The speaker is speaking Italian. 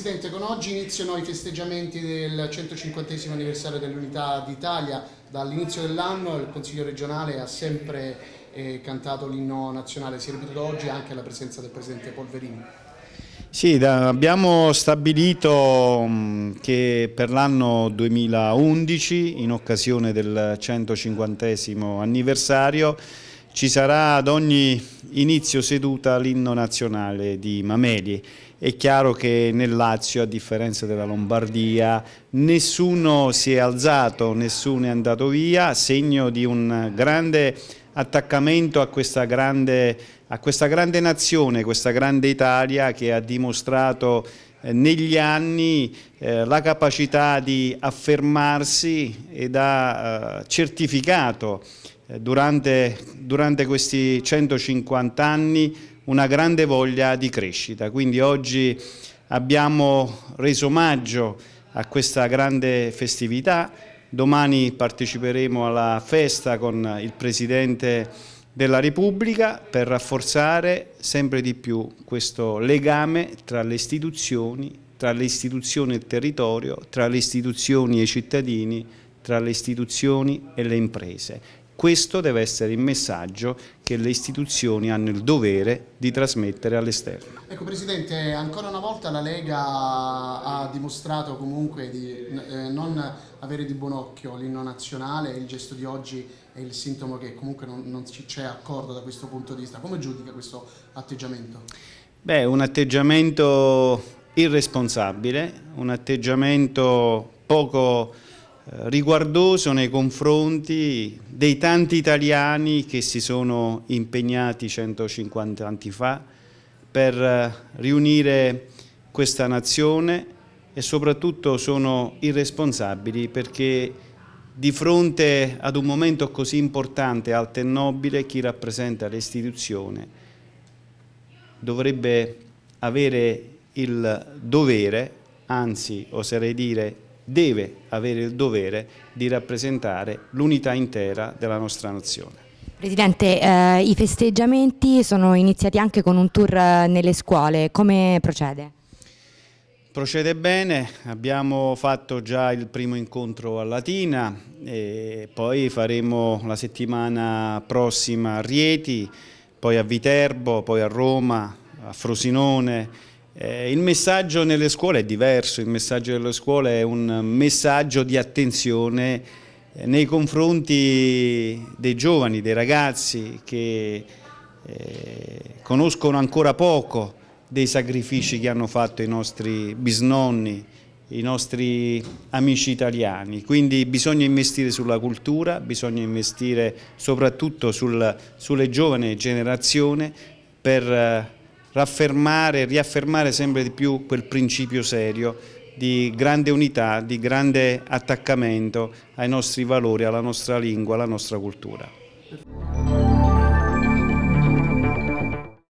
Presidente, con oggi iniziano i festeggiamenti del 150 anniversario dell'Unità d'Italia. Dall'inizio dell'anno il Consiglio regionale ha sempre eh, cantato l'inno nazionale, si è ripetuto oggi anche alla presenza del Presidente Polverini. Sì, da, abbiamo stabilito mm, che per l'anno 2011, in occasione del 150 anniversario, ci sarà ad ogni inizio seduta l'inno nazionale di Mameli è chiaro che nel Lazio, a differenza della Lombardia, nessuno si è alzato, nessuno è andato via, segno di un grande attaccamento a questa, grande, a questa grande, nazione, questa grande Italia che ha dimostrato eh, negli anni eh, la capacità di affermarsi ed ha eh, certificato eh, durante, durante questi 150 anni una grande voglia di crescita. Quindi oggi abbiamo reso omaggio a questa grande festività. Domani parteciperemo alla festa con il Presidente della Repubblica per rafforzare sempre di più questo legame tra le istituzioni, tra le istituzioni e il territorio, tra le istituzioni e i cittadini, tra le istituzioni e le imprese. Questo deve essere il messaggio che le istituzioni hanno il dovere di trasmettere all'esterno. Ecco Presidente, ancora una volta la Lega ha dimostrato comunque di eh, non avere di buon occhio l'inno nazionale, il gesto di oggi è il sintomo che comunque non, non c'è accordo da questo punto di vista. Come giudica questo atteggiamento? Beh, un atteggiamento irresponsabile, un atteggiamento poco riguardoso nei confronti dei tanti italiani che si sono impegnati 150 anni fa per eh, riunire questa nazione e soprattutto sono irresponsabili perché di fronte ad un momento così importante, alto e nobile, chi rappresenta l'istituzione dovrebbe avere il dovere, anzi oserei dire deve avere il dovere di rappresentare l'unità intera della nostra nazione. Presidente, eh, i festeggiamenti sono iniziati anche con un tour eh, nelle scuole, come procede? Procede bene, abbiamo fatto già il primo incontro a Latina, poi faremo la settimana prossima a Rieti, poi a Viterbo, poi a Roma, a Frosinone, eh, il messaggio nelle scuole è diverso, il messaggio delle scuole è un messaggio di attenzione eh, nei confronti dei giovani, dei ragazzi che eh, conoscono ancora poco dei sacrifici che hanno fatto i nostri bisnonni, i nostri amici italiani. Quindi bisogna investire sulla cultura, bisogna investire soprattutto sul, sulle giovani generazioni per eh, raffermare, riaffermare sempre di più quel principio serio di grande unità, di grande attaccamento ai nostri valori, alla nostra lingua, alla nostra cultura.